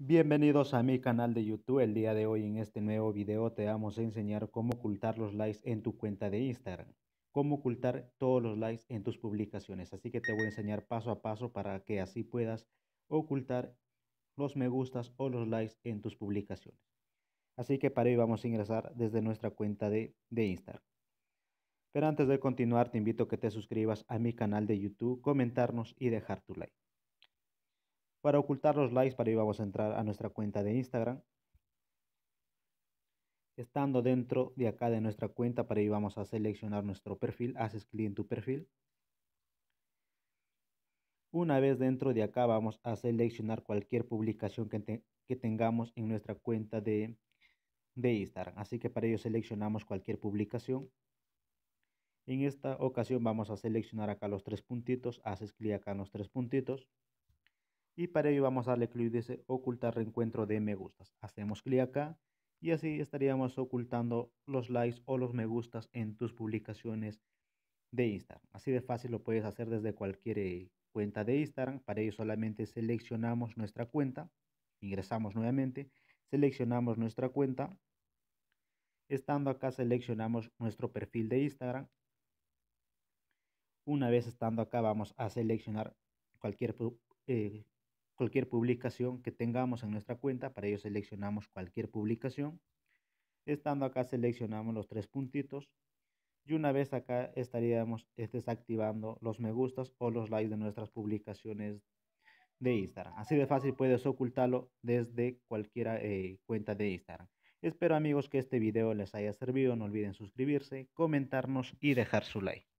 Bienvenidos a mi canal de YouTube. El día de hoy en este nuevo video te vamos a enseñar cómo ocultar los likes en tu cuenta de Instagram. Cómo ocultar todos los likes en tus publicaciones. Así que te voy a enseñar paso a paso para que así puedas ocultar los me gustas o los likes en tus publicaciones. Así que para ello vamos a ingresar desde nuestra cuenta de, de Instagram. Pero antes de continuar te invito a que te suscribas a mi canal de YouTube, comentarnos y dejar tu like. Para ocultar los likes, para ahí vamos a entrar a nuestra cuenta de Instagram. Estando dentro de acá de nuestra cuenta, para ahí vamos a seleccionar nuestro perfil. Haces clic en tu perfil. Una vez dentro de acá vamos a seleccionar cualquier publicación que, tengamos en nuestra cuenta de, de, Instagram. Así que para ello seleccionamos cualquier publicación. En esta ocasión vamos a seleccionar acá los tres puntitos. Haces clic acá en los tres puntitos y para ello vamos a darle clic dice ocultar reencuentro de me gustas. Hacemos clic acá y así estaríamos ocultando los likes o los me gustas en tus publicaciones de Instagram. Así de fácil lo puedes hacer desde cualquier eh, cuenta de Instagram. Para ello solamente seleccionamos nuestra cuenta, ingresamos nuevamente, seleccionamos nuestra cuenta. Estando acá seleccionamos nuestro perfil de Instagram. Una vez estando acá vamos a seleccionar cualquier eh, cualquier publicación que tengamos en nuestra cuenta. Para ello seleccionamos cualquier publicación. Estando acá seleccionamos los tres puntitos y una vez acá estaríamos desactivando los me gustas o los likes de nuestras publicaciones de Instagram. Así de fácil puedes ocultarlo desde cualquier eh, cuenta de Instagram. Espero amigos que este video les haya servido. No olviden suscribirse, comentarnos y dejar su like.